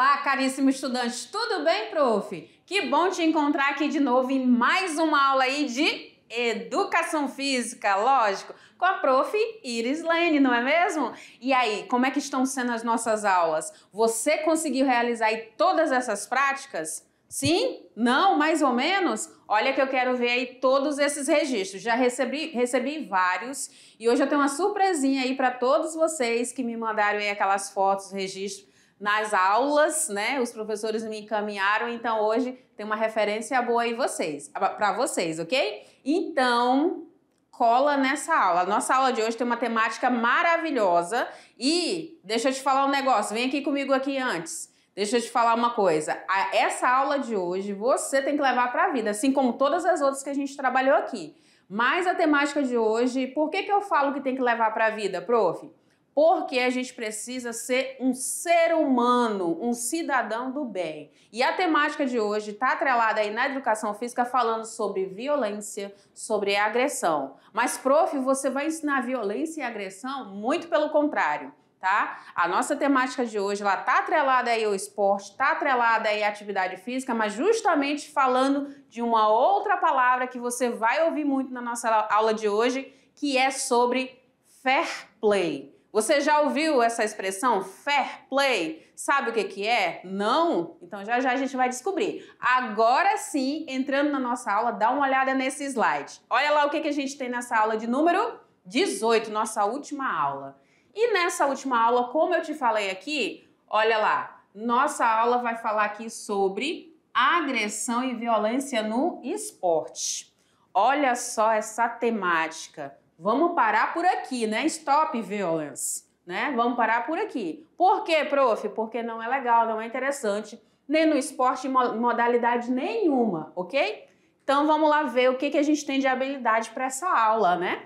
Olá, caríssimo estudante, tudo bem, prof? Que bom te encontrar aqui de novo em mais uma aula aí de Educação Física, lógico, com a prof Iris Lane, não é mesmo? E aí, como é que estão sendo as nossas aulas? Você conseguiu realizar aí todas essas práticas? Sim? Não? Mais ou menos? Olha que eu quero ver aí todos esses registros. Já recebi, recebi vários e hoje eu tenho uma surpresinha aí para todos vocês que me mandaram aí aquelas fotos, registros nas aulas, né? Os professores me encaminharam, então hoje tem uma referência boa aí vocês, para vocês, ok? Então, cola nessa aula. nossa aula de hoje tem uma temática maravilhosa e deixa eu te falar um negócio, vem aqui comigo aqui antes. Deixa eu te falar uma coisa. Essa aula de hoje você tem que levar para a vida, assim como todas as outras que a gente trabalhou aqui. Mas a temática de hoje, por que, que eu falo que tem que levar para a vida, prof? Porque a gente precisa ser um ser humano, um cidadão do bem. E a temática de hoje está atrelada aí na educação física, falando sobre violência, sobre agressão. Mas, prof, você vai ensinar violência e agressão? Muito pelo contrário. Tá? A nossa temática de hoje, lá tá atrelada aí ao esporte, tá atrelada aí à atividade física, mas justamente falando de uma outra palavra que você vai ouvir muito na nossa aula de hoje, que é sobre fair play. Você já ouviu essa expressão fair play? Sabe o que, que é? Não? Então já já a gente vai descobrir. Agora sim, entrando na nossa aula, dá uma olhada nesse slide. Olha lá o que, que a gente tem nessa aula de número 18, nossa última aula. E nessa última aula, como eu te falei aqui, olha lá, nossa aula vai falar aqui sobre agressão e violência no esporte. Olha só essa temática. Vamos parar por aqui, né? Stop violence, né? Vamos parar por aqui. Por quê, prof? Porque não é legal, não é interessante, nem no esporte em modalidade nenhuma, ok? Então vamos lá ver o que, que a gente tem de habilidade para essa aula, né?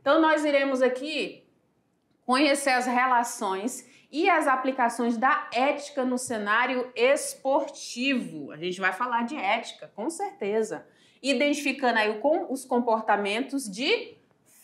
Então nós iremos aqui conhecer as relações e as aplicações da ética no cenário esportivo. A gente vai falar de ética, com certeza. Identificando aí os comportamentos de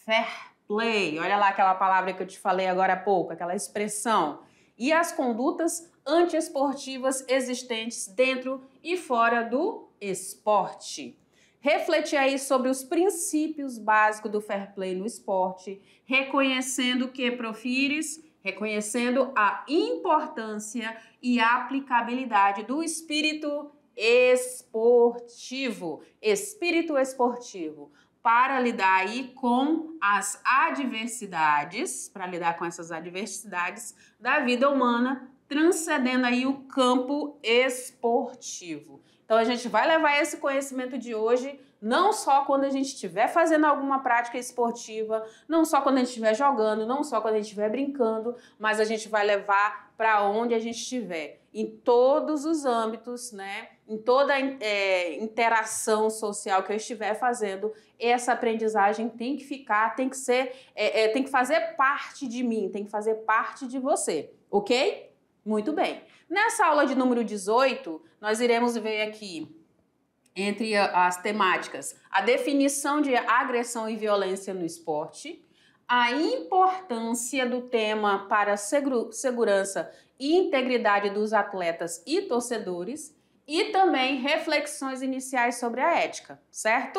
fair play. Olha lá aquela palavra que eu te falei agora há pouco, aquela expressão. E as condutas antiesportivas existentes dentro e fora do esporte. Refletir aí sobre os princípios básicos do fair play no esporte, reconhecendo que profires, reconhecendo a importância e a aplicabilidade do espírito esportivo, espírito esportivo, para lidar aí com as adversidades, para lidar com essas adversidades da vida humana, transcendendo aí o campo esportivo. Então a gente vai levar esse conhecimento de hoje não só quando a gente estiver fazendo alguma prática esportiva, não só quando a gente estiver jogando, não só quando a gente estiver brincando, mas a gente vai levar para onde a gente estiver em todos os âmbitos, né? em toda é, interação social que eu estiver fazendo, essa aprendizagem tem que ficar, tem que ser, é, é, tem que fazer parte de mim, tem que fazer parte de você, ok? Muito bem. Nessa aula de número 18, nós iremos ver aqui entre as temáticas a definição de agressão e violência no esporte a importância do tema para segurança e integridade dos atletas e torcedores e também reflexões iniciais sobre a ética, certo?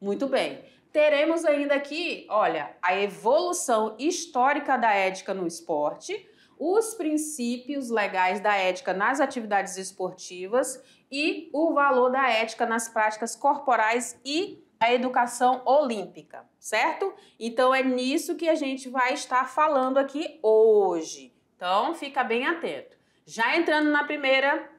Muito bem. Teremos ainda aqui, olha, a evolução histórica da ética no esporte, os princípios legais da ética nas atividades esportivas e o valor da ética nas práticas corporais e a educação olímpica, certo? Então é nisso que a gente vai estar falando aqui hoje. Então fica bem atento. Já entrando na primeira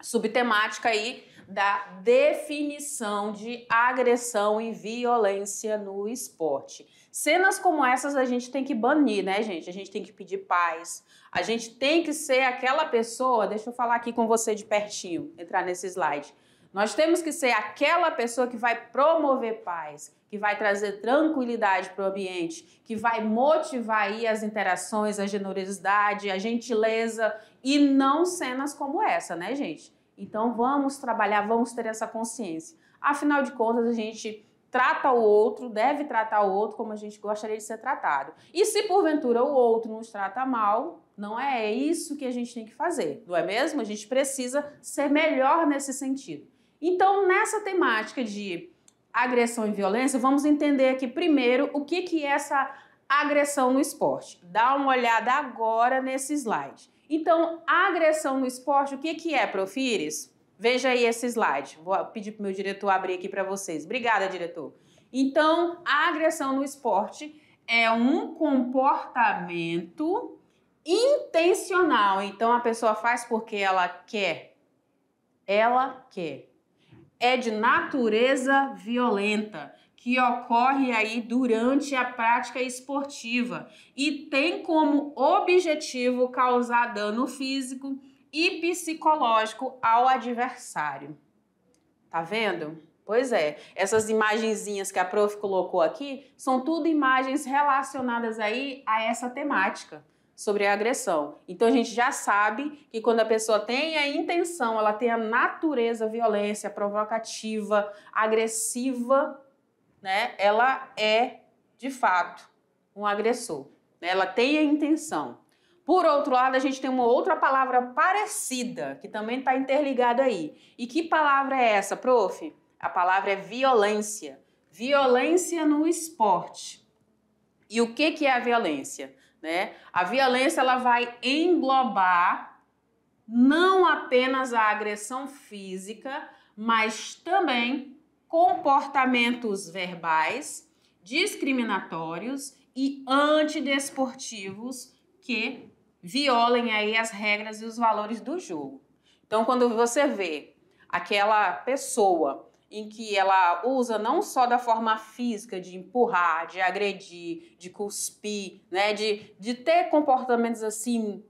subtemática aí da definição de agressão e violência no esporte. Cenas como essas a gente tem que banir, né, gente? A gente tem que pedir paz. A gente tem que ser aquela pessoa, deixa eu falar aqui com você de pertinho, entrar nesse slide nós temos que ser aquela pessoa que vai promover paz, que vai trazer tranquilidade para o ambiente, que vai motivar aí as interações, a generosidade, a gentileza e não cenas como essa, né, gente? Então vamos trabalhar, vamos ter essa consciência. Afinal de contas, a gente trata o outro, deve tratar o outro como a gente gostaria de ser tratado. E se porventura o outro nos trata mal, não é isso que a gente tem que fazer, não é mesmo? A gente precisa ser melhor nesse sentido. Então, nessa temática de agressão e violência, vamos entender aqui primeiro o que, que é essa agressão no esporte. Dá uma olhada agora nesse slide. Então, a agressão no esporte, o que, que é, Profires? Veja aí esse slide. Vou pedir para o meu diretor abrir aqui para vocês. Obrigada, diretor. Então, a agressão no esporte é um comportamento intencional. Então, a pessoa faz porque ela quer. Ela quer é de natureza violenta, que ocorre aí durante a prática esportiva e tem como objetivo causar dano físico e psicológico ao adversário. Tá vendo? Pois é, essas imagenzinhas que a prof colocou aqui são tudo imagens relacionadas aí a essa temática sobre a agressão. Então a gente já sabe que quando a pessoa tem a intenção, ela tem a natureza violência, provocativa, agressiva, né? Ela é de fato um agressor. Né? Ela tem a intenção. Por outro lado, a gente tem uma outra palavra parecida que também está interligada aí. E que palavra é essa, prof? A palavra é violência. Violência no esporte. E o que, que é a violência? Né? A violência ela vai englobar não apenas a agressão física, mas também comportamentos verbais, discriminatórios e antidesportivos que violem aí as regras e os valores do jogo. Então, quando você vê aquela pessoa em que ela usa não só da forma física de empurrar, de agredir, de cuspir, né, de, de ter comportamentos assim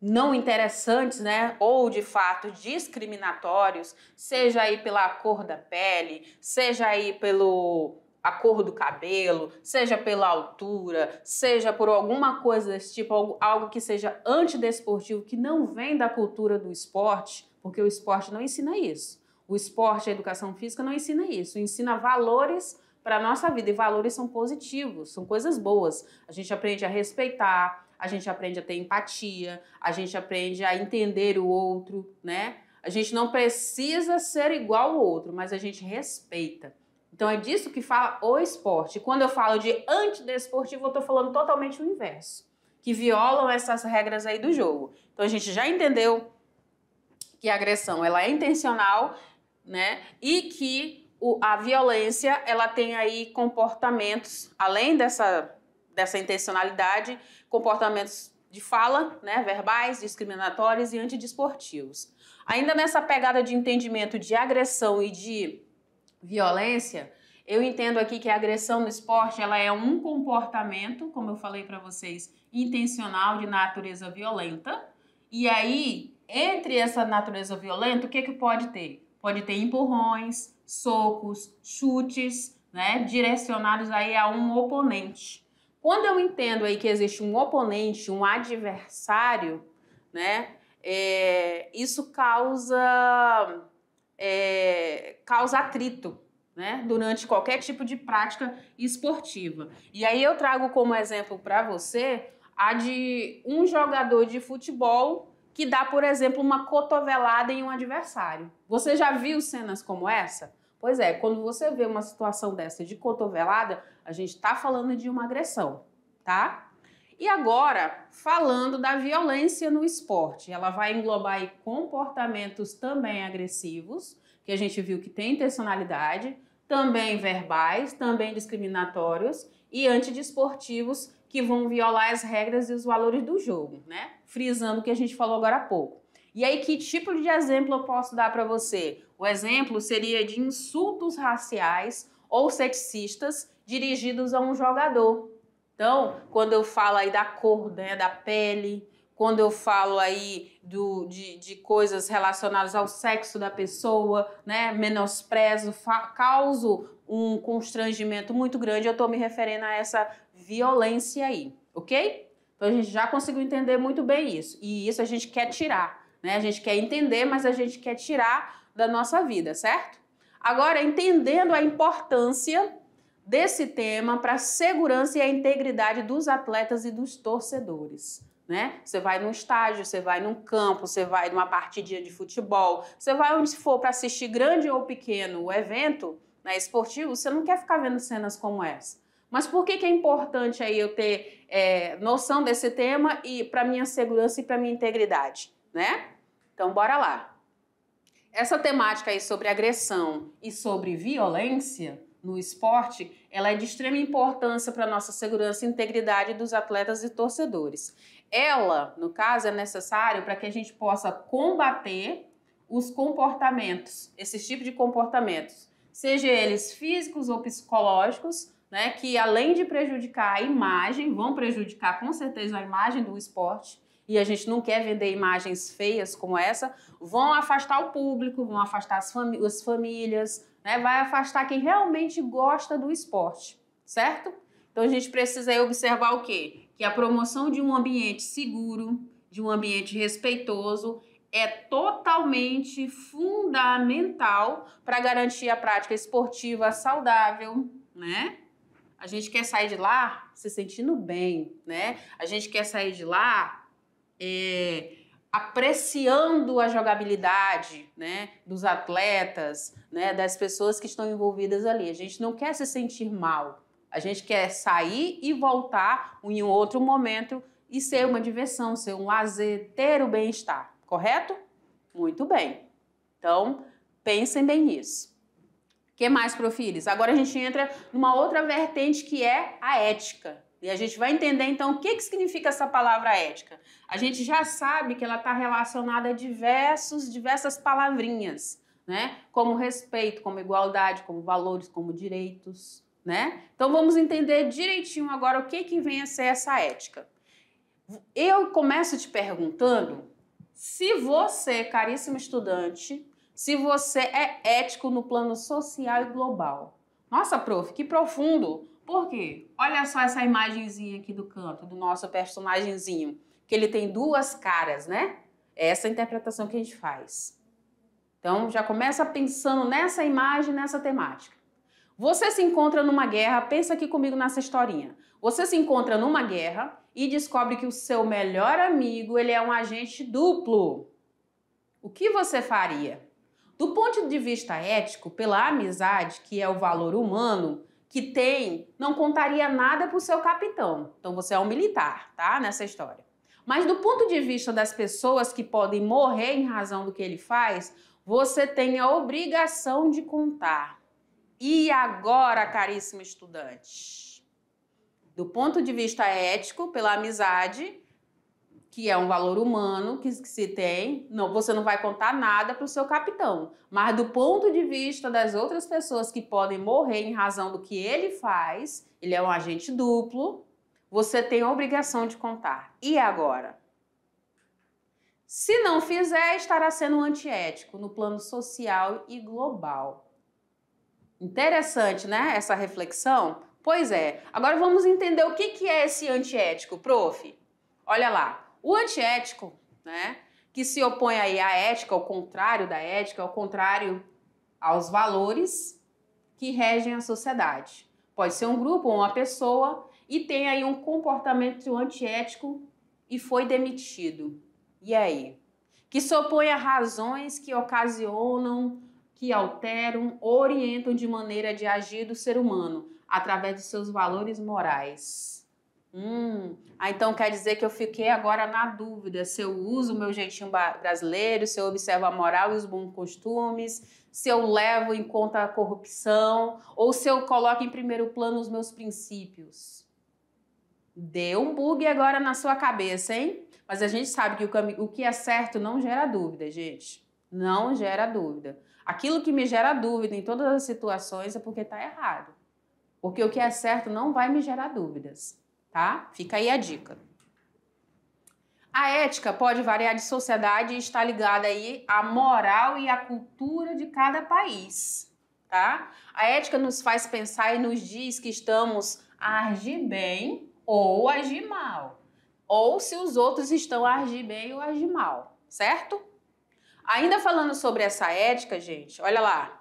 não interessantes, né, ou de fato discriminatórios, seja aí pela cor da pele, seja aí pelo a cor do cabelo, seja pela altura, seja por alguma coisa desse tipo, algo, algo que seja antidesportivo, que não vem da cultura do esporte, porque o esporte não ensina isso o esporte, a educação física não ensina isso, ensina valores para a nossa vida. E valores são positivos, são coisas boas. A gente aprende a respeitar, a gente aprende a ter empatia, a gente aprende a entender o outro, né? A gente não precisa ser igual ao outro, mas a gente respeita. Então é disso que fala o esporte. Quando eu falo de antidesportivo, eu estou falando totalmente o inverso, que violam essas regras aí do jogo. Então a gente já entendeu que a agressão ela é intencional né? E que o, a violência ela tem aí comportamentos, além dessa, dessa intencionalidade, comportamentos de fala, né, verbais, discriminatórios e antidesportivos. Ainda nessa pegada de entendimento de agressão e de violência, eu entendo aqui que a agressão no esporte ela é um comportamento, como eu falei para vocês, intencional de natureza violenta. E aí, entre essa natureza violenta, o que, que pode ter? Pode ter empurrões, socos, chutes, né, direcionados aí a um oponente. Quando eu entendo aí que existe um oponente, um adversário, né, é, isso causa é, causa atrito, né, durante qualquer tipo de prática esportiva. E aí eu trago como exemplo para você a de um jogador de futebol que dá, por exemplo, uma cotovelada em um adversário. Você já viu cenas como essa? Pois é, quando você vê uma situação dessa de cotovelada, a gente está falando de uma agressão, tá? E agora, falando da violência no esporte, ela vai englobar comportamentos também agressivos, que a gente viu que tem intencionalidade, também verbais, também discriminatórios e antidesportivos que vão violar as regras e os valores do jogo, né? Frisando o que a gente falou agora há pouco. E aí, que tipo de exemplo eu posso dar para você? O exemplo seria de insultos raciais ou sexistas dirigidos a um jogador. Então, quando eu falo aí da cor, né, da pele, quando eu falo aí do, de, de coisas relacionadas ao sexo da pessoa, né, menosprezo, causo um constrangimento muito grande, eu estou me referindo a essa violência aí, ok? Então a gente já conseguiu entender muito bem isso. E isso a gente quer tirar, né? A gente quer entender, mas a gente quer tirar da nossa vida, certo? Agora, entendendo a importância desse tema para a segurança e a integridade dos atletas e dos torcedores. Né? Você vai num estádio, você vai num campo, você vai numa partidinha de futebol, você vai onde for para assistir grande ou pequeno o evento né, esportivo, você não quer ficar vendo cenas como essa. Mas por que, que é importante aí eu ter é, noção desse tema e para minha segurança e para minha integridade, né? Então bora lá. Essa temática aí sobre agressão e sobre violência no esporte, ela é de extrema importância para a nossa segurança e integridade dos atletas e torcedores. Ela, no caso, é necessário para que a gente possa combater os comportamentos, esses tipos de comportamentos, seja eles físicos ou psicológicos, né, que além de prejudicar a imagem, vão prejudicar com certeza a imagem do esporte, e a gente não quer vender imagens feias como essa, vão afastar o público, vão afastar as, famí as famílias, né, vai afastar quem realmente gosta do esporte, certo? Então a gente precisa observar o quê? Que a promoção de um ambiente seguro, de um ambiente respeitoso, é totalmente fundamental para garantir a prática esportiva saudável, né? A gente quer sair de lá se sentindo bem, né? A gente quer sair de lá é, apreciando a jogabilidade, né? Dos atletas, né? Das pessoas que estão envolvidas ali. A gente não quer se sentir mal. A gente quer sair e voltar em outro momento e ser uma diversão, ser um lazer, ter o bem-estar, correto? Muito bem. Então, pensem bem nisso que mais, Profires? Agora a gente entra numa outra vertente que é a ética. E a gente vai entender então o que, que significa essa palavra ética. A gente já sabe que ela está relacionada a diversos, diversas palavrinhas, né? Como respeito, como igualdade, como valores, como direitos, né? Então vamos entender direitinho agora o que, que vem a ser essa ética. Eu começo te perguntando se você, caríssimo estudante, se você é ético no plano social e global. Nossa, prof, que profundo! Por quê? Olha só essa imagenzinha aqui do canto, do nosso personagemzinho, que ele tem duas caras, né? É essa interpretação que a gente faz. Então, já começa pensando nessa imagem, nessa temática. Você se encontra numa guerra, pensa aqui comigo nessa historinha. Você se encontra numa guerra e descobre que o seu melhor amigo, ele é um agente duplo. O que você faria? Do ponto de vista ético, pela amizade, que é o valor humano que tem, não contaria nada para o seu capitão. Então você é um militar, tá? Nessa história. Mas do ponto de vista das pessoas que podem morrer em razão do que ele faz, você tem a obrigação de contar. E agora, caríssimo estudante? Do ponto de vista ético, pela amizade, que é um valor humano que, que se tem, não, você não vai contar nada para o seu capitão. Mas do ponto de vista das outras pessoas que podem morrer em razão do que ele faz, ele é um agente duplo, você tem a obrigação de contar. E agora? Se não fizer, estará sendo antiético no plano social e global. Interessante, né? Essa reflexão? Pois é. Agora vamos entender o que é esse antiético, prof. Olha lá. O antiético, né, que se opõe aí à ética, ao contrário da ética, ao contrário aos valores que regem a sociedade. Pode ser um grupo ou uma pessoa e tem aí um comportamento antiético e foi demitido. E aí? Que se opõe a razões que ocasionam, que alteram, orientam de maneira de agir do ser humano através de seus valores morais. Hum, ah, então quer dizer que eu fiquei agora na dúvida se eu uso o meu jeitinho brasileiro, se eu observo a moral e os bons costumes, se eu levo em conta a corrupção ou se eu coloco em primeiro plano os meus princípios. Deu um bug agora na sua cabeça, hein? Mas a gente sabe que o, o que é certo não gera dúvida, gente. Não gera dúvida. Aquilo que me gera dúvida em todas as situações é porque está errado. Porque o que é certo não vai me gerar dúvidas tá? Fica aí a dica. A ética pode variar de sociedade e está ligada aí à moral e à cultura de cada país, tá? A ética nos faz pensar e nos diz que estamos a agir bem ou agir mal, ou se os outros estão a agir bem ou agir mal, certo? Ainda falando sobre essa ética, gente, olha lá.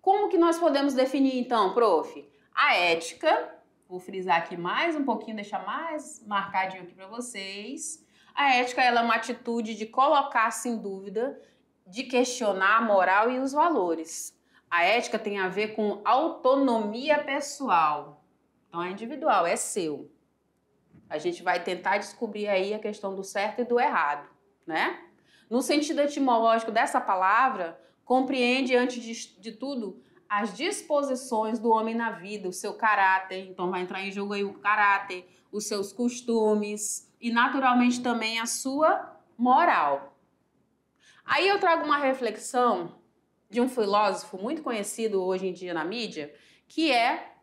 Como que nós podemos definir então, prof? A ética vou tipo, frisar aqui mais um pouquinho, deixar mais marcadinho aqui para vocês. A ética ela é uma atitude de colocar-se em dúvida, de questionar a moral e os valores. A ética tem a ver com autonomia pessoal. Então é individual, é seu. A gente vai tentar descobrir aí a questão do certo e do errado, né? No sentido etimológico dessa palavra, compreende antes de, de tudo as disposições do homem na vida, o seu caráter, então vai entrar em jogo aí o caráter, os seus costumes e naturalmente também a sua moral. Aí eu trago uma reflexão de um filósofo muito conhecido hoje em dia na mídia, que é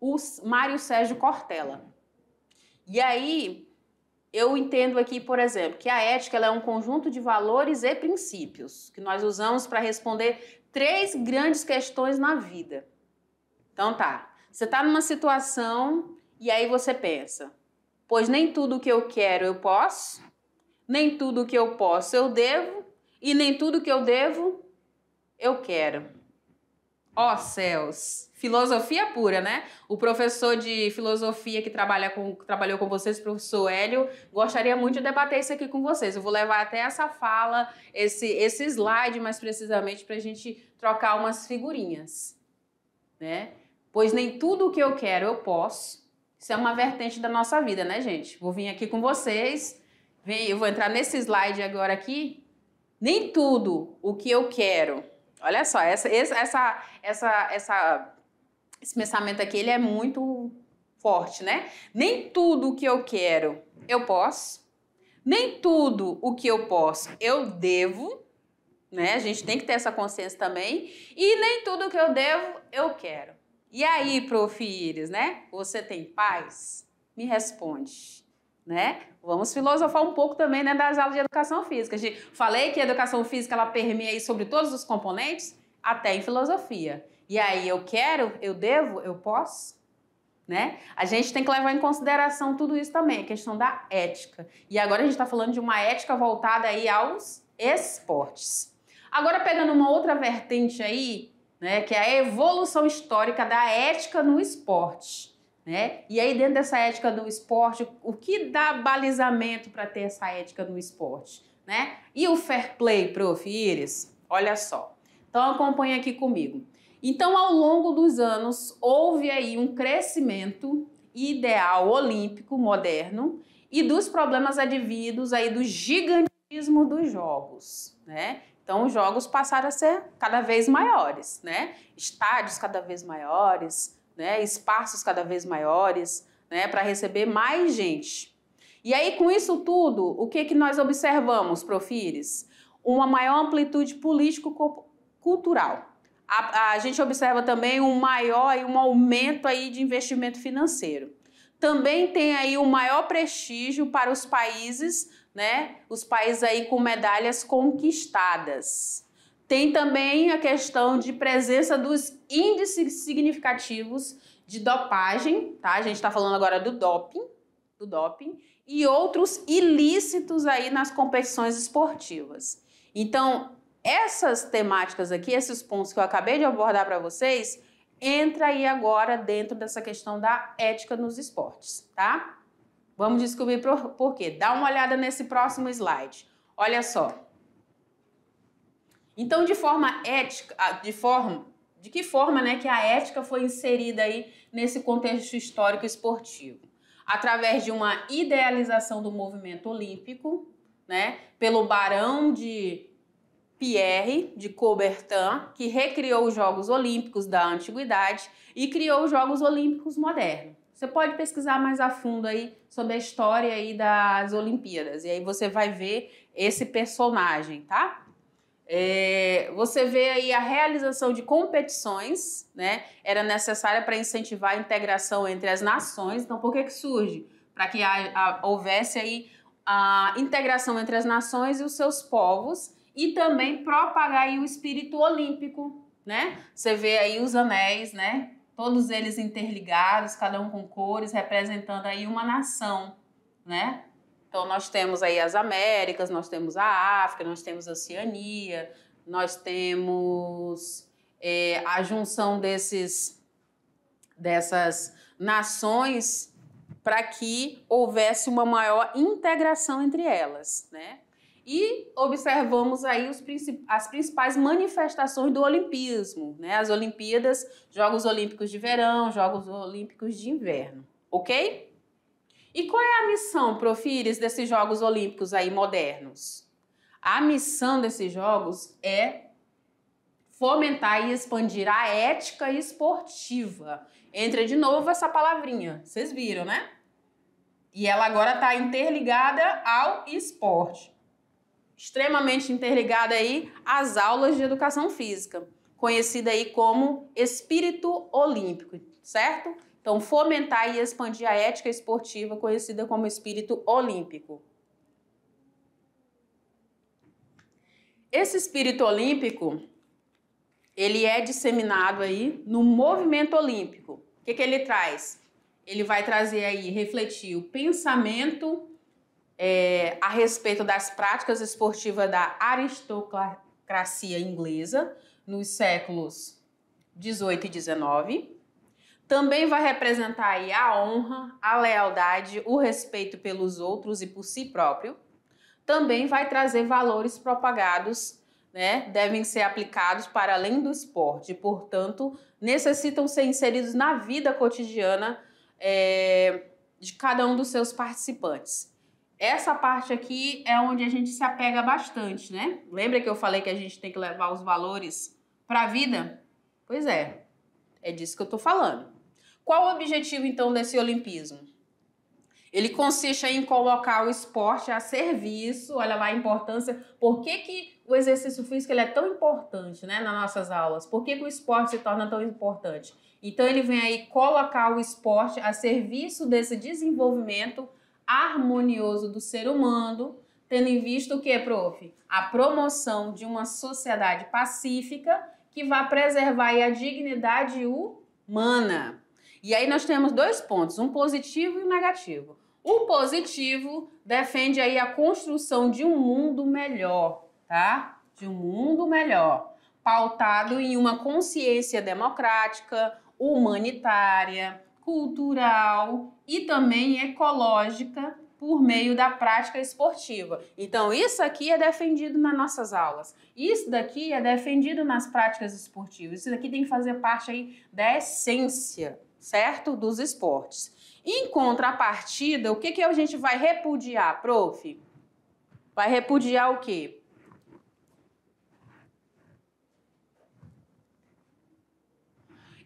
o Mário Sérgio Cortella. E aí eu entendo aqui, por exemplo, que a ética é um conjunto de valores e princípios que nós usamos para responder três grandes questões na vida. Então tá, você está numa situação e aí você pensa: pois nem tudo que eu quero eu posso, nem tudo que eu posso eu devo e nem tudo que eu devo eu quero. Ó oh, céus! Filosofia pura, né? O professor de filosofia que trabalha com, que trabalhou com vocês, o professor Hélio, gostaria muito de debater isso aqui com vocês. Eu vou levar até essa fala, esse, esse slide mais precisamente, para a gente trocar umas figurinhas. Né? Pois nem tudo o que eu quero eu posso. Isso é uma vertente da nossa vida, né, gente? Vou vir aqui com vocês. Vem, eu vou entrar nesse slide agora aqui. Nem tudo o que eu quero Olha só, essa, essa, essa, essa, esse pensamento aqui ele é muito forte, né? Nem tudo o que eu quero eu posso, nem tudo o que eu posso eu devo, né? A gente tem que ter essa consciência também, e nem tudo o que eu devo eu quero. E aí, prof. Iris, né? Você tem paz? Me responde né? Vamos filosofar um pouco também né, das aulas de educação física. gente falei que a educação física ela permeia sobre todos os componentes, até em filosofia. E aí, eu quero, eu devo, eu posso? Né? A gente tem que levar em consideração tudo isso também, a questão da ética. E agora a gente está falando de uma ética voltada aí aos esportes. Agora, pegando uma outra vertente aí, né, que é a evolução histórica da ética no esporte. Né? E aí, dentro dessa ética do esporte, o que dá balizamento para ter essa ética no esporte? Né? E o fair play, prof. Iris? Olha só. Então, acompanha aqui comigo. Então, ao longo dos anos, houve aí um crescimento ideal olímpico moderno e dos problemas advindos aí do gigantismo dos jogos, né? Então, os jogos passaram a ser cada vez maiores, né? Estádios cada vez maiores, né, espaços cada vez maiores, né, para receber mais gente. E aí, com isso tudo, o que, que nós observamos, Profires? Uma maior amplitude político-cultural. A, a, gente observa também um maior e um aumento aí de investimento financeiro. Também tem aí um maior prestígio para os países, né? Os países aí com medalhas conquistadas. Tem também a questão de presença dos índices significativos de dopagem, tá? A gente está falando agora do doping, do doping e outros ilícitos aí nas competições esportivas. Então, essas temáticas aqui, esses pontos que eu acabei de abordar para vocês, entra aí agora dentro dessa questão da ética nos esportes, tá? Vamos descobrir por, por quê. Dá uma olhada nesse próximo slide. Olha só, então, de forma ética, ah, de forma, de que forma, né, que a ética foi inserida aí nesse contexto histórico esportivo? Através de uma idealização do movimento olímpico, né, pelo barão de Pierre de Coubertin, que recriou os Jogos Olímpicos da Antiguidade e criou os Jogos Olímpicos modernos. Você pode pesquisar mais a fundo aí sobre a história aí das Olimpíadas e aí você vai ver esse personagem, tá? É, você vê aí a realização de competições, né? Era necessária para incentivar a integração entre as nações. Então, por que, que surge? Para que a, a, houvesse aí a integração entre as nações e os seus povos e também propagar aí o espírito olímpico, né? Você vê aí os anéis, né? Todos eles interligados, cada um com cores, representando aí uma nação, né? Então, nós temos aí as Américas, nós temos a África, nós temos a Oceania, nós temos é, a junção desses, dessas nações para que houvesse uma maior integração entre elas, né? E observamos aí os, as principais manifestações do olimpismo, né? As Olimpíadas, Jogos Olímpicos de Verão, Jogos Olímpicos de Inverno, ok? E qual é a missão, Profires, desses Jogos Olímpicos aí modernos? A missão desses Jogos é fomentar e expandir a ética esportiva. Entra de novo essa palavrinha, vocês viram, né? E ela agora está interligada ao esporte. Extremamente interligada aí às aulas de educação física, conhecida aí como espírito olímpico, certo? Então, fomentar e expandir a ética esportiva conhecida como espírito olímpico. Esse espírito olímpico, ele é disseminado aí no movimento olímpico. O que, que ele traz? Ele vai trazer aí, refletir o pensamento é, a respeito das práticas esportivas da aristocracia inglesa nos séculos 18 e 19 também vai representar aí a honra, a lealdade, o respeito pelos outros e por si próprio. Também vai trazer valores propagados, né? Devem ser aplicados para além do esporte, portanto, necessitam ser inseridos na vida cotidiana é, de cada um dos seus participantes. Essa parte aqui é onde a gente se apega bastante, né? Lembra que eu falei que a gente tem que levar os valores para a vida? Pois é, é disso que eu estou falando. Qual o objetivo, então, desse olimpismo? Ele consiste em colocar o esporte a serviço, olha lá a importância, por que, que o exercício físico ele é tão importante né, nas nossas aulas? Por que, que o esporte se torna tão importante? Então ele vem aí colocar o esporte a serviço desse desenvolvimento harmonioso do ser humano, tendo em vista o que, prof? A promoção de uma sociedade pacífica que vá preservar a dignidade humana. E aí nós temos dois pontos, um positivo e um negativo. O positivo defende aí a construção de um mundo melhor, tá? De um mundo melhor, pautado em uma consciência democrática, humanitária, cultural e também ecológica por meio da prática esportiva. Então, isso aqui é defendido nas nossas aulas. Isso daqui é defendido nas práticas esportivas. Isso daqui tem que fazer parte aí da essência certo? Dos esportes. Em contrapartida, o que, que a gente vai repudiar, prof? Vai repudiar o quê?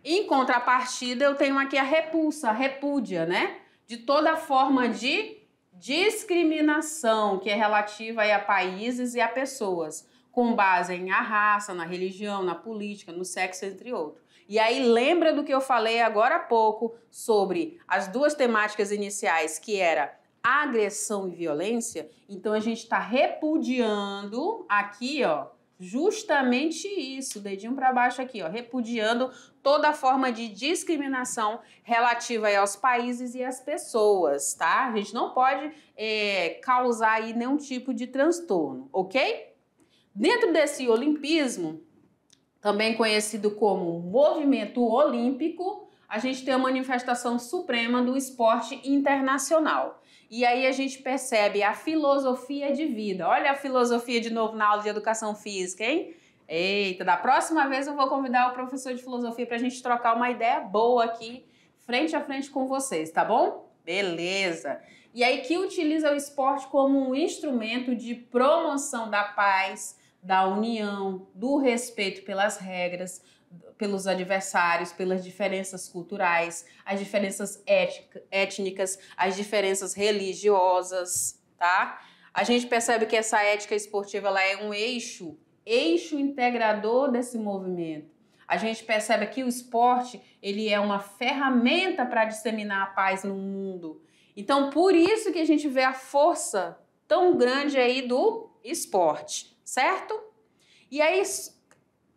Em contrapartida, eu tenho aqui a repulsa, a repúdia, né? De toda forma de discriminação que é relativa a países e a pessoas, com base em a raça, na religião, na política, no sexo, entre outros. E aí lembra do que eu falei agora há pouco sobre as duas temáticas iniciais, que era agressão e violência? Então a gente está repudiando aqui, ó, justamente isso, dedinho para baixo aqui, ó, repudiando toda forma de discriminação relativa aos países e às pessoas, tá? A gente não pode é, causar aí nenhum tipo de transtorno, ok? Dentro desse olimpismo, também conhecido como Movimento Olímpico, a gente tem a manifestação suprema do esporte internacional. E aí a gente percebe a filosofia de vida. Olha a filosofia de novo na aula de educação física, hein? Eita, da próxima vez eu vou convidar o professor de filosofia para a gente trocar uma ideia boa aqui, frente a frente com vocês, tá bom? Beleza! E aí que utiliza o esporte como um instrumento de promoção da paz, da união, do respeito pelas regras, pelos adversários, pelas diferenças culturais, as diferenças étnicas, as diferenças religiosas, tá? A gente percebe que essa ética esportiva ela é um eixo, eixo integrador desse movimento. A gente percebe que o esporte ele é uma ferramenta para disseminar a paz no mundo. Então, por isso que a gente vê a força tão grande aí do esporte certo? E aí,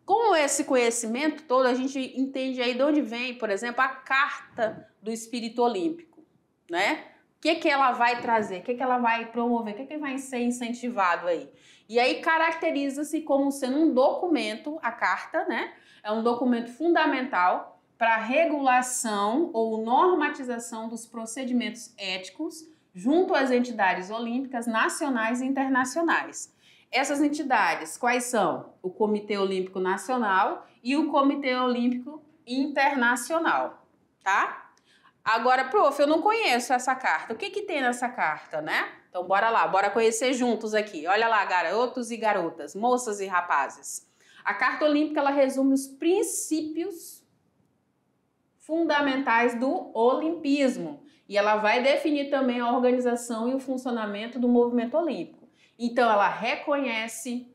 com esse conhecimento todo, a gente entende aí de onde vem, por exemplo, a carta do espírito olímpico, né? O que, que ela vai trazer? O que, que ela vai promover? O que, que vai ser incentivado aí? E aí caracteriza-se como sendo um documento, a carta, né? É um documento fundamental para regulação ou normatização dos procedimentos éticos junto às entidades olímpicas nacionais e internacionais. Essas entidades, quais são? O Comitê Olímpico Nacional e o Comitê Olímpico Internacional, tá? Agora, prof, eu não conheço essa carta. O que que tem nessa carta, né? Então bora lá, bora conhecer juntos aqui. Olha lá, garotos e garotas, moças e rapazes. A Carta Olímpica ela resume os princípios fundamentais do olimpismo e ela vai definir também a organização e o funcionamento do movimento olímpico. Então ela reconhece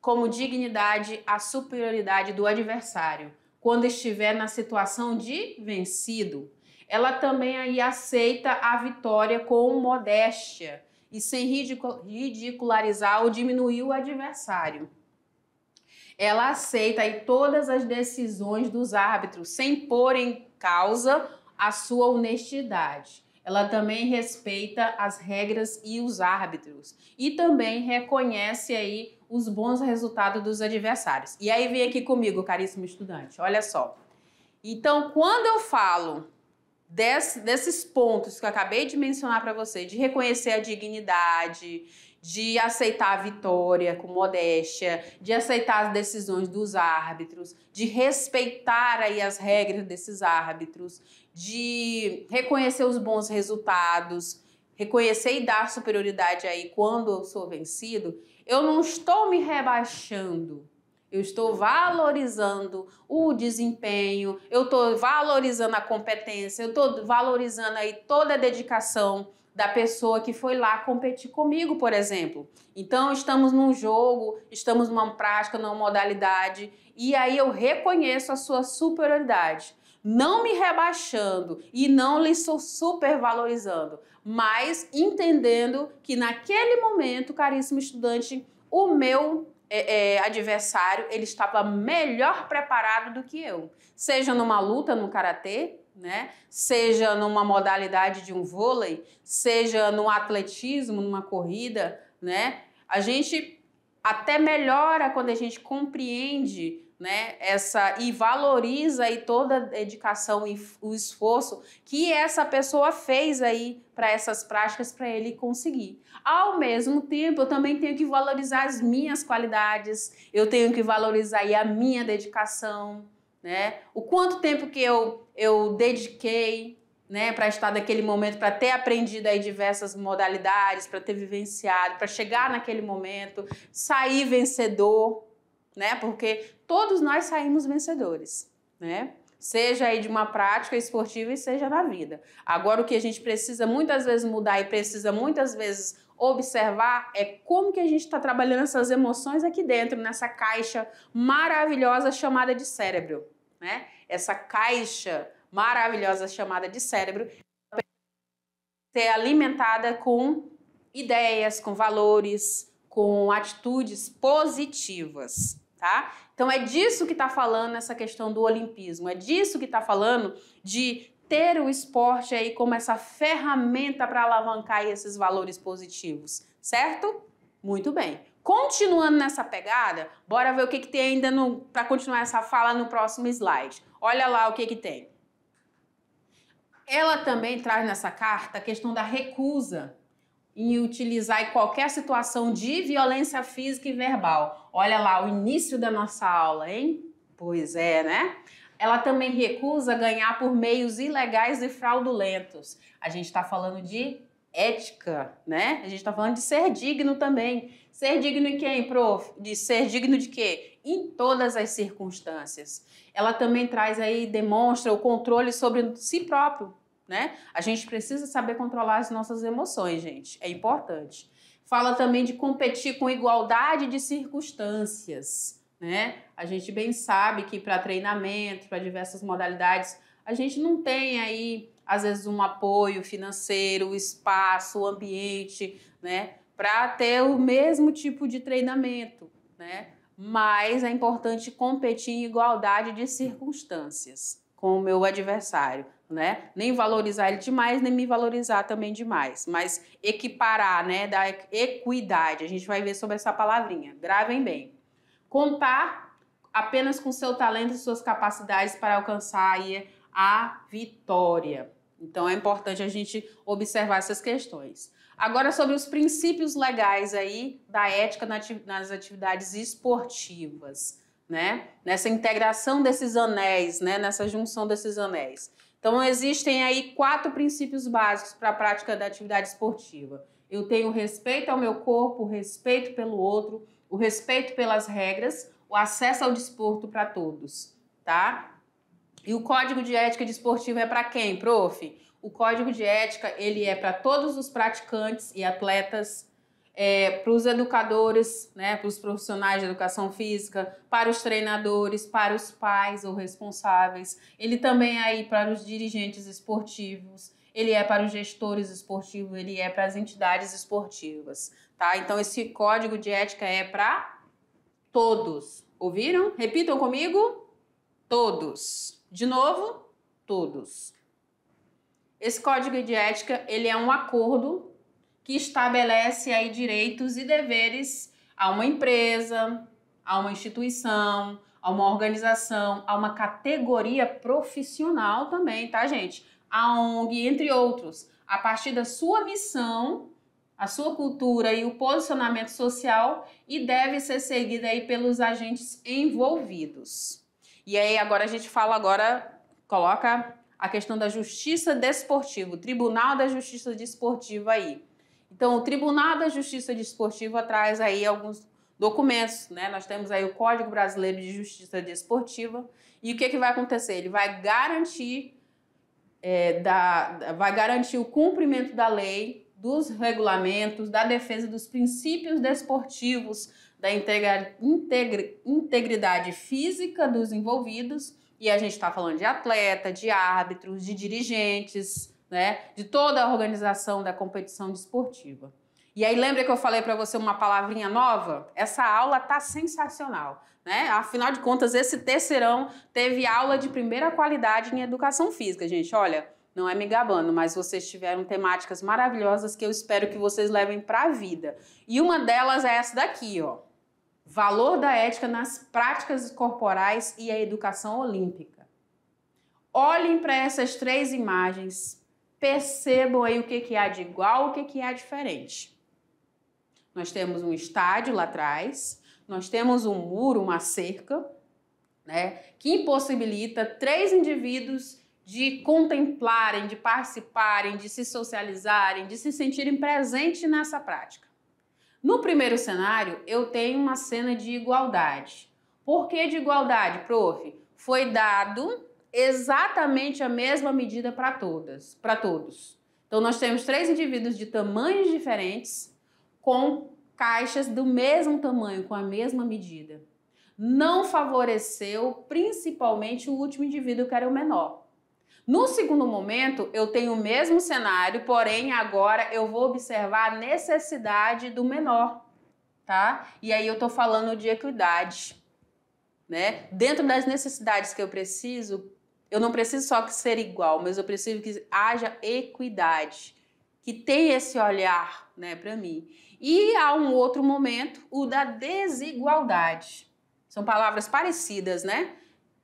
como dignidade a superioridade do adversário quando estiver na situação de vencido. Ela também aí aceita a vitória com modéstia e sem ridicularizar ou diminuir o adversário. Ela aceita aí todas as decisões dos árbitros sem pôr em causa a sua honestidade ela também respeita as regras e os árbitros e também reconhece aí os bons resultados dos adversários. E aí vem aqui comigo, caríssimo estudante, olha só. Então, quando eu falo desse, desses pontos que eu acabei de mencionar para você, de reconhecer a dignidade, de aceitar a vitória com modéstia, de aceitar as decisões dos árbitros, de respeitar aí as regras desses árbitros, de reconhecer os bons resultados, reconhecer e dar superioridade aí quando eu sou vencido, eu não estou me rebaixando. Eu estou valorizando o desempenho, eu estou valorizando a competência, eu estou valorizando aí toda a dedicação da pessoa que foi lá competir comigo, por exemplo. Então, estamos num jogo, estamos numa prática, numa modalidade, e aí eu reconheço a sua superioridade não me rebaixando e não lhe supervalorizando, mas entendendo que naquele momento, caríssimo estudante, o meu é, é, adversário ele estava melhor preparado do que eu, seja numa luta no karatê, né? Seja numa modalidade de um vôlei, seja no atletismo, numa corrida, né? A gente até melhora quando a gente compreende né? Essa e valoriza aí toda a dedicação e o esforço que essa pessoa fez aí para essas práticas para ele conseguir. Ao mesmo tempo, eu também tenho que valorizar as minhas qualidades, eu tenho que valorizar aí a minha dedicação, né? O quanto tempo que eu eu dediquei, né, para estar naquele momento, para ter aprendido aí diversas modalidades, para ter vivenciado, para chegar naquele momento, sair vencedor, né? Porque todos nós saímos vencedores, né? Seja aí de uma prática esportiva e seja na vida. Agora, o que a gente precisa muitas vezes mudar e precisa muitas vezes observar é como que a gente está trabalhando essas emoções aqui dentro, nessa caixa maravilhosa chamada de cérebro, né? Essa caixa maravilhosa chamada de cérebro ser alimentada com ideias, com valores, com atitudes positivas, tá? Então é disso que está falando essa questão do olimpismo, é disso que está falando de ter o esporte aí como essa ferramenta para alavancar esses valores positivos, certo? Muito bem. Continuando nessa pegada, bora ver o que, que tem ainda para continuar essa fala no próximo slide. Olha lá o que, que tem. Ela também traz nessa carta a questão da recusa em utilizar em qualquer situação de violência física e verbal. Olha lá o início da nossa aula, hein? Pois é, né? Ela também recusa ganhar por meios ilegais e fraudulentos. A gente está falando de ética, né? A gente está falando de ser digno também. Ser digno em quem, prof? De ser digno de quê? Em todas as circunstâncias. Ela também traz aí, demonstra o controle sobre si próprio, né? A gente precisa saber controlar as nossas emoções, gente. É importante. Fala também de competir com igualdade de circunstâncias, né? A gente bem sabe que para treinamento, para diversas modalidades, a gente não tem aí às vezes um apoio financeiro, espaço, ambiente, né, para ter o mesmo tipo de treinamento, né? Mas é importante competir em igualdade de circunstâncias com o meu adversário, né? Nem valorizar ele demais, nem me valorizar também demais, mas equiparar, né? Da equidade. A gente vai ver sobre essa palavrinha. Gravem bem. Contar apenas com seu talento e suas capacidades para alcançar a vitória. Então é importante a gente observar essas questões. Agora sobre os princípios legais aí da ética nas atividades esportivas, né? Nessa integração desses anéis, né? Nessa junção desses anéis. Então, existem aí quatro princípios básicos para a prática da atividade esportiva. Eu tenho respeito ao meu corpo, respeito pelo outro, o respeito pelas regras, o acesso ao desporto para todos, tá? E o código de ética desportiva de é para quem, prof? O código de ética, ele é para todos os praticantes e atletas é, para os educadores, né, para os profissionais de educação física, para os treinadores, para os pais ou responsáveis. Ele também é aí para os dirigentes esportivos, ele é para os gestores esportivos, ele é para as entidades esportivas, tá? Então esse código de ética é para todos. Ouviram? Repitam comigo. Todos. De novo, todos. Esse código de ética, ele é um acordo que estabelece aí direitos e deveres a uma empresa, a uma instituição, a uma organização, a uma categoria profissional também, tá, gente? A ONG, entre outros. A partir da sua missão, a sua cultura e o posicionamento social e deve ser seguida aí pelos agentes envolvidos. E aí agora a gente fala agora coloca a questão da justiça desportiva, o Tribunal da Justiça Desportiva aí. Então, o Tribunal da Justiça Desportiva traz aí alguns documentos, né? Nós temos aí o Código Brasileiro de Justiça Desportiva e o que, que vai acontecer? Ele vai garantir é, da, vai garantir o cumprimento da lei, dos regulamentos, da defesa dos princípios desportivos, da integra, integra, integridade física dos envolvidos. E a gente está falando de atleta, de árbitros, de dirigentes, né, de toda a organização da competição desportiva. E aí lembra que eu falei para você uma palavrinha nova? Essa aula tá sensacional, né? Afinal de contas, esse terceirão teve aula de primeira qualidade em educação física, gente. Olha, não é me gabando, mas vocês tiveram temáticas maravilhosas que eu espero que vocês levem para a vida. E uma delas é essa daqui, ó. Valor da ética nas práticas corporais e a educação olímpica. Olhem para essas três imagens percebam aí o que, que há de igual, o que, que há diferente. Nós temos um estádio lá atrás, nós temos um muro, uma cerca, né, que impossibilita três indivíduos de contemplarem, de participarem, de se socializarem, de se sentirem presentes nessa prática. No primeiro cenário, eu tenho uma cena de igualdade. Por que de igualdade, prof? Foi dado exatamente a mesma medida para todas, para todos. Então nós temos três indivíduos de tamanhos diferentes com caixas do mesmo tamanho, com a mesma medida. Não favoreceu principalmente o último indivíduo que era o menor. No segundo momento, eu tenho o mesmo cenário, porém agora eu vou observar a necessidade do menor, tá? E aí eu tô falando de equidade, né? Dentro das necessidades que eu preciso, eu não preciso só que ser igual, mas eu preciso que haja equidade, que tenha esse olhar, né, para mim. E há um outro momento, o da desigualdade. São palavras parecidas, né?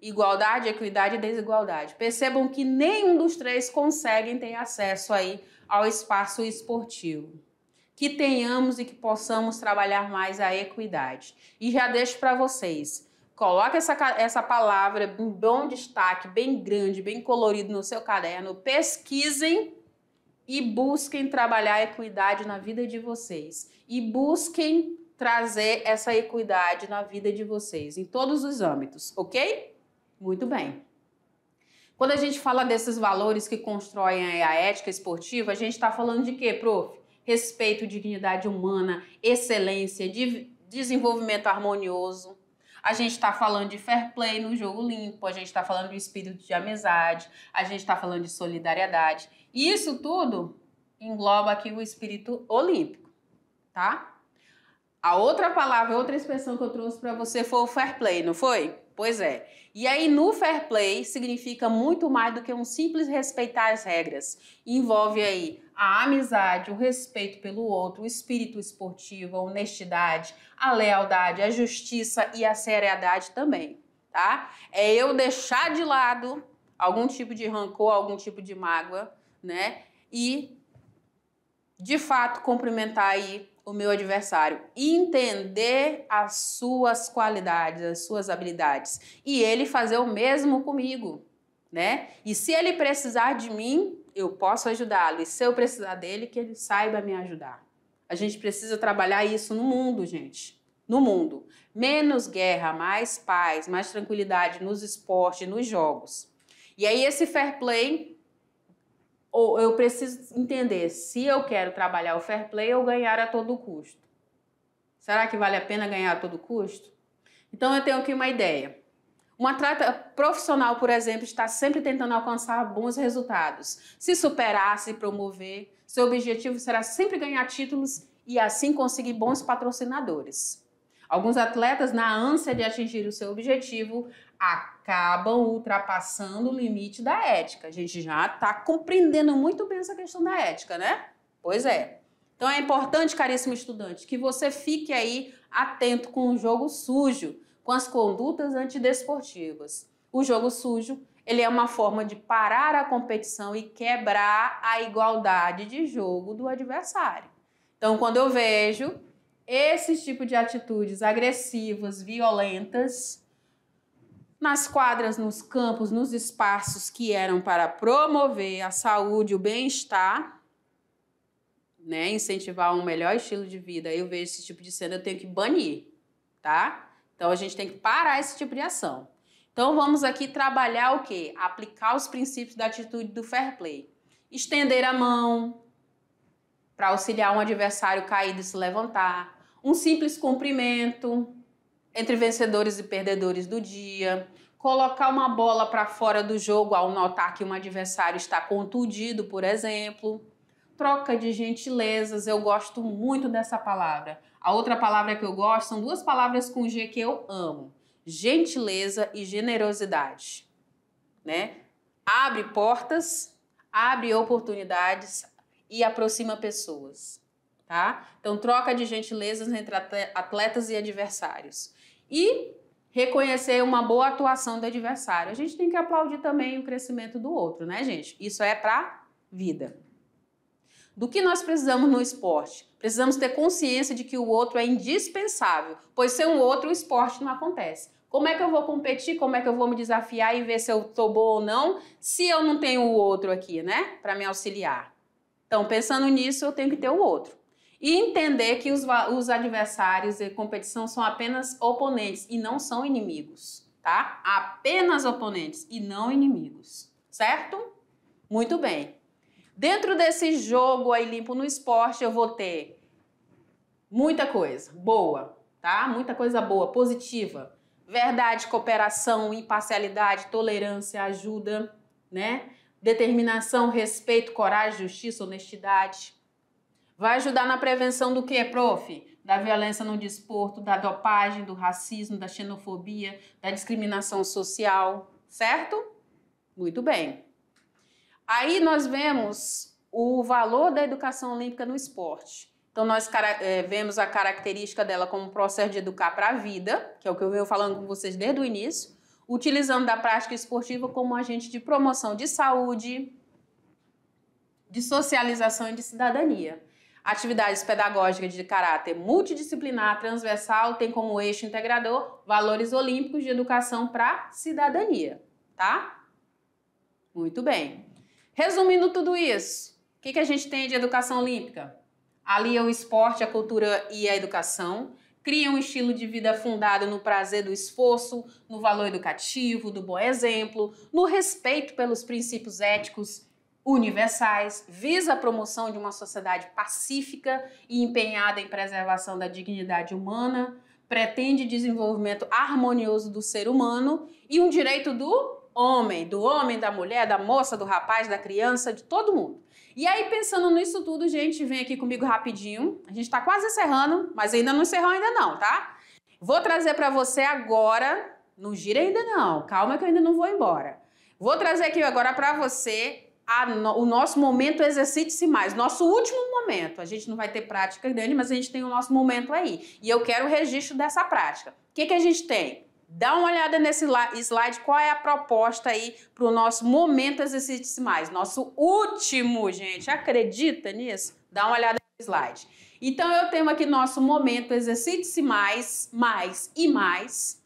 Igualdade, equidade e desigualdade. Percebam que nenhum dos três conseguem ter acesso aí ao espaço esportivo. Que tenhamos e que possamos trabalhar mais a equidade. E já deixo para vocês Coloca essa, essa palavra em bom destaque, bem grande, bem colorido no seu caderno. Pesquisem e busquem trabalhar a equidade na vida de vocês. E busquem trazer essa equidade na vida de vocês, em todos os âmbitos, ok? Muito bem. Quando a gente fala desses valores que constroem a ética esportiva, a gente está falando de quê, prof? Respeito, dignidade humana, excelência, de desenvolvimento harmonioso, a gente está falando de fair play no jogo limpo, a gente está falando de espírito de amizade, a gente está falando de solidariedade. E isso tudo engloba aqui o espírito olímpico, tá? A outra palavra, outra expressão que eu trouxe para você foi o fair play, não foi? Pois é. E aí, no fair play, significa muito mais do que um simples respeitar as regras. Envolve aí a amizade, o respeito pelo outro, o espírito esportivo, a honestidade, a lealdade, a justiça e a seriedade também, tá? É eu deixar de lado algum tipo de rancor, algum tipo de mágoa, né? E de fato cumprimentar aí o meu adversário, entender as suas qualidades, as suas habilidades e ele fazer o mesmo comigo, né? E se ele precisar de mim, eu posso ajudá-lo. E se eu precisar dele, que ele saiba me ajudar. A gente precisa trabalhar isso no mundo, gente. No mundo. Menos guerra, mais paz, mais tranquilidade nos esportes, nos jogos. E aí esse fair play ou eu preciso entender se eu quero trabalhar o fair play ou ganhar a todo custo. Será que vale a pena ganhar a todo custo? Então eu tenho aqui uma ideia. Uma atleta profissional, por exemplo, está sempre tentando alcançar bons resultados, se superar, se promover. Seu objetivo será sempre ganhar títulos e assim conseguir bons patrocinadores. Alguns atletas, na ânsia de atingir o seu objetivo, acabam ultrapassando o limite da ética. A gente já está compreendendo muito bem essa questão da ética, né? Pois é. Então é importante, caríssimo estudante, que você fique aí atento com o jogo sujo, com as condutas antidesportivas. O jogo sujo, ele é uma forma de parar a competição e quebrar a igualdade de jogo do adversário. Então, quando eu vejo esses tipos de atitudes agressivas, violentas, nas quadras, nos campos, nos espaços que eram para promover a saúde, o bem-estar, né, incentivar um melhor estilo de vida, eu vejo esse tipo de cena, eu tenho que banir, tá? Então a gente tem que parar esse tipo de ação. Então vamos aqui trabalhar o quê? Aplicar os princípios da atitude do fair play. Estender a mão, para auxiliar um adversário caído e se levantar, um simples cumprimento entre vencedores e perdedores do dia, colocar uma bola para fora do jogo ao notar que um adversário está contundido, por exemplo. Troca de gentilezas, eu gosto muito dessa palavra. A outra palavra que eu gosto são duas palavras com G que eu amo: gentileza e generosidade. Né? Abre portas, abre oportunidades, e aproxima pessoas, tá? Então, troca de gentilezas entre atletas e adversários. E reconhecer uma boa atuação do adversário. A gente tem que aplaudir também o crescimento do outro, né, gente? Isso é para vida. Do que nós precisamos no esporte? Precisamos ter consciência de que o outro é indispensável, pois sem um outro o esporte não acontece. Como é que eu vou competir? Como é que eu vou me desafiar e ver se eu tô boa ou não, se eu não tenho o outro aqui, né, para me auxiliar? Então, pensando nisso, eu tenho que ter o outro. E entender que os, os adversários e competição são apenas oponentes e não são inimigos, tá? Apenas oponentes e não inimigos, certo? Muito bem. Dentro desse jogo aí limpo no esporte, eu vou ter muita coisa boa, tá? Muita coisa boa, positiva. Verdade, cooperação, imparcialidade, tolerância, ajuda, né? determinação, respeito, coragem, justiça, honestidade. Vai ajudar na prevenção do que, é, prof? Da violência no desporto, da dopagem, do racismo, da xenofobia, da discriminação social, certo? Muito bem. Aí nós vemos o valor da educação olímpica no esporte. Então, nós é, vemos a característica dela como processo de educar para a vida, que é o que eu venho falando com vocês desde o início, utilizando da prática esportiva como agente de promoção de saúde, de socialização e de cidadania. Atividades pedagógicas de caráter multidisciplinar, transversal, tem como eixo integrador valores olímpicos de educação para cidadania, tá? Muito bem. Resumindo tudo isso, o que, que a gente tem de educação olímpica? Alia é o esporte, a cultura e a educação cria um estilo de vida fundado no prazer do esforço, no valor educativo, do bom exemplo, no respeito pelos princípios éticos universais, visa a promoção de uma sociedade pacífica e empenhada em preservação da dignidade humana, pretende desenvolvimento harmonioso do ser humano e um direito do homem, do homem, da mulher, da moça, do rapaz, da criança, de todo mundo. E aí, pensando nisso tudo, gente, vem aqui comigo rapidinho. A gente está quase encerrando, mas ainda não encerrou ainda não, tá? Vou trazer para você agora, não gira ainda não, calma que eu ainda não vou embora. Vou trazer aqui agora para você no, o nosso momento exercite-se mais, nosso último momento. A gente não vai ter prática grande, mas a gente tem o nosso momento aí. E eu quero o registro dessa prática. O que, que a gente tem? Dá uma olhada nesse slide, qual é a proposta aí para o nosso momento exercícios mais, nosso último, gente. Acredita nisso? Dá uma olhada no slide. Então eu tenho aqui nosso momento exercite mais, mais e mais.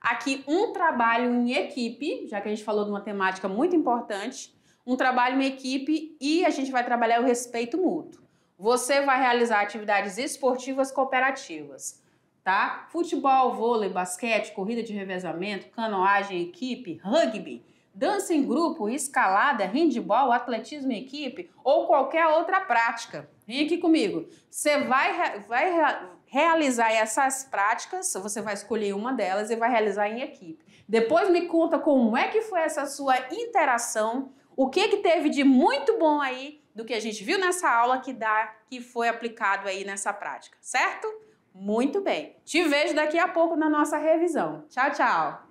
Aqui um trabalho em equipe, já que a gente falou de uma temática muito importante, um trabalho em equipe e a gente vai trabalhar o respeito mútuo. Você vai realizar atividades esportivas cooperativas tá? Futebol, vôlei, basquete, corrida de revezamento, canoagem, equipe, rugby, dança em grupo, escalada, handball, atletismo em equipe ou qualquer outra prática. Vem aqui comigo. Você vai, vai realizar essas práticas, você vai escolher uma delas e vai realizar em equipe. Depois me conta como é que foi essa sua interação, o que que teve de muito bom aí do que a gente viu nessa aula que dá que foi aplicado aí nessa prática, certo? Muito bem. Te vejo daqui a pouco na nossa revisão. Tchau, tchau.